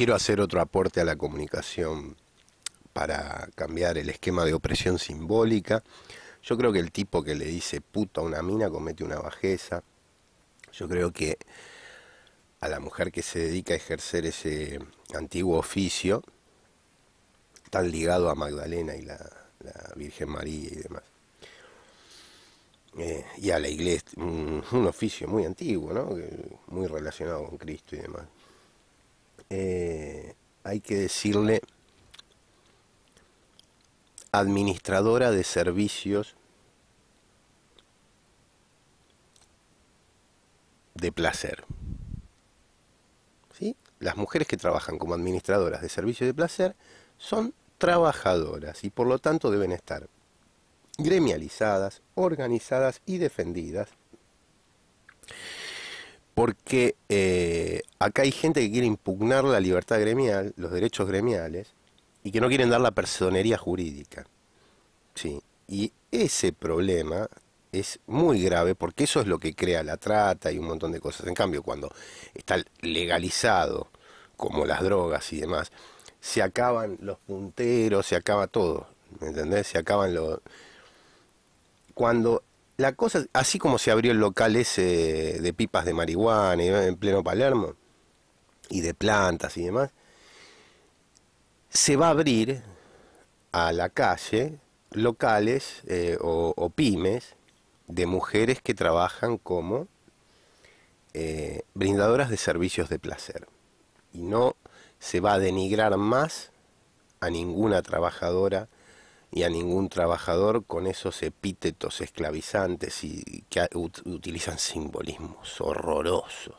Quiero hacer otro aporte a la comunicación para cambiar el esquema de opresión simbólica. Yo creo que el tipo que le dice puta a una mina comete una bajeza. Yo creo que a la mujer que se dedica a ejercer ese antiguo oficio, tan ligado a Magdalena y la, Virgen María y demás, eh, y a la iglesia, un, oficio muy antiguo, muy relacionado con Cristo y demás. Eh, hay que decirle administradora de servicios de placer. Las mujeres que trabajan como administradoras de servicios de placer son trabajadoras y por lo tanto deben estar gremializadas, organizadas y defendidas porque eh, acá hay gente que quiere impugnar la libertad gremial, los derechos gremiales, y que no quieren dar la personería jurídica. Sí. Y ese problema es muy grave porque eso es lo que crea la trata y un montón de cosas. En cambio, cuando está legalizado, como las drogas y demás, se acaban los punteros, se acaba todo. ¿Me entendés? Se acaban los... Cuando la cosa, así como se abrió el local eh, de pipas de marihuana en pleno Palermo, y de plantas y demás, se va a abrir a la calle locales eh, o, pymes de mujeres que trabajan como eh, brindadoras de servicios de placer. Y no se va a denigrar más a ninguna trabajadora y a ningún trabajador con esos epítetos esclavizantes y que utilizan simbolismos horrorosos.